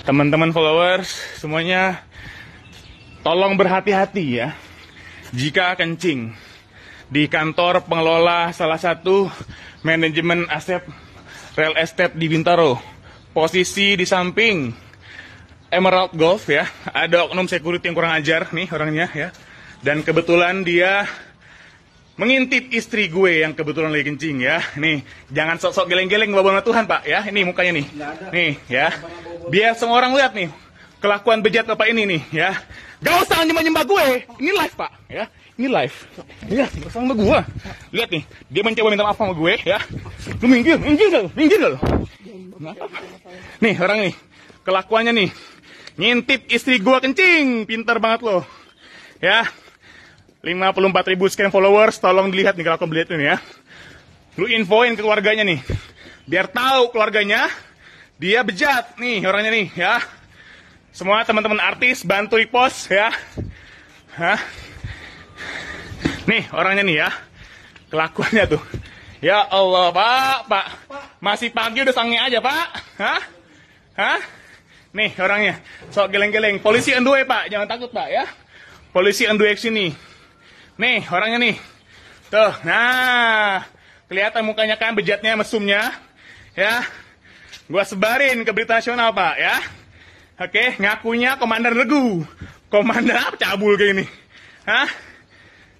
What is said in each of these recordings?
Teman-teman followers semuanya tolong berhati-hati ya jika kencing di kantor pengelola salah satu manajemen aset real estate di Bintaro. Posisi di samping Emerald Golf ya. Ada oknum security yang kurang ajar nih orangnya ya. Dan kebetulan dia mengintip istri gue yang kebetulan lagi kencing ya. Nih, jangan sok-sok geleng-geleng bawa Tuhan, Pak ya. Ini mukanya nih. Nih ya. Biar semua orang lihat nih kelakuan bejat bapak ini nih ya. Gak usah nyembah-nyembah gue. Ini live pak ya. Ini live. Iya, sama gue. Lihat nih, dia mencoba minta maaf sama gue ya. Lu minggir, minggir lo Minggir lo nih orang nih kelakuannya nih nyintip istri gue kencing. Pintar banget lo. Ya. 54 ribu scan followers, tolong dilihat nih kelakuan beliau ini ya. Lu infoin ke keluarganya nih. Biar tahu keluarganya dia bejat nih orangnya nih ya. Semua teman-teman artis bantu Ipos ya. Hah? Nih orangnya nih ya. Kelakuannya tuh. Ya Allah, Pak, Pak. Masih pagi udah sange aja, Pak. Hah? Hah? Nih orangnya. Sok geleng-geleng. Polisi endue, Pak. Jangan takut, Pak, ya. Polisi endue sini. Nih, orangnya nih. Tuh, nah. Kelihatan mukanya kan bejatnya mesumnya. Ya. Gua sebarin ke berita nasional, Pak, ya. Oke, ngakunya komandan regu. Komandan apa cabul kayak ini? Hah?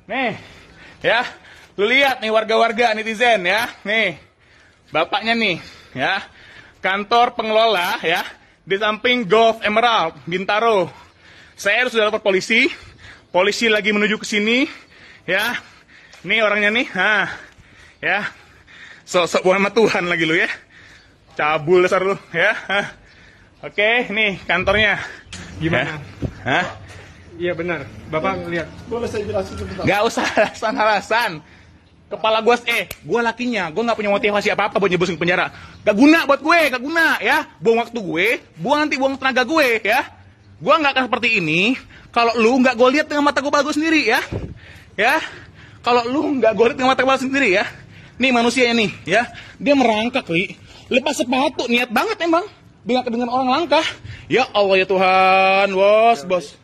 Nih, ya. Lu lihat nih warga-warga netizen ya. Nih. Bapaknya nih, ya. Kantor pengelola ya di samping Golf Emerald Bintaro. Saya sudah lapor polisi. Polisi lagi menuju ke sini, ya. Nih orangnya nih. Ha. Ya. Sok-sok sama Tuhan lagi lu ya cabul dasar lu ya oke nih kantornya gimana ya. Hah? iya benar bapak lihat boleh saya jelasin sebentar usah alasan alasan kepala gue eh gue lakinya gue nggak punya motivasi apa apa buat nyebusin penjara gak guna buat gue gak guna ya buang waktu gue buang nanti buang tenaga gue ya gue nggak akan seperti ini kalau lu nggak gue lihat dengan mata kepala gue sendiri ya ya kalau lu nggak gue lihat dengan mata kepala sendiri ya nih manusia ini ya dia merangkak li Lepas sepatu niat banget emang. Biar kedengaran orang langkah. Ya Allah ya Tuhan, bos, bos.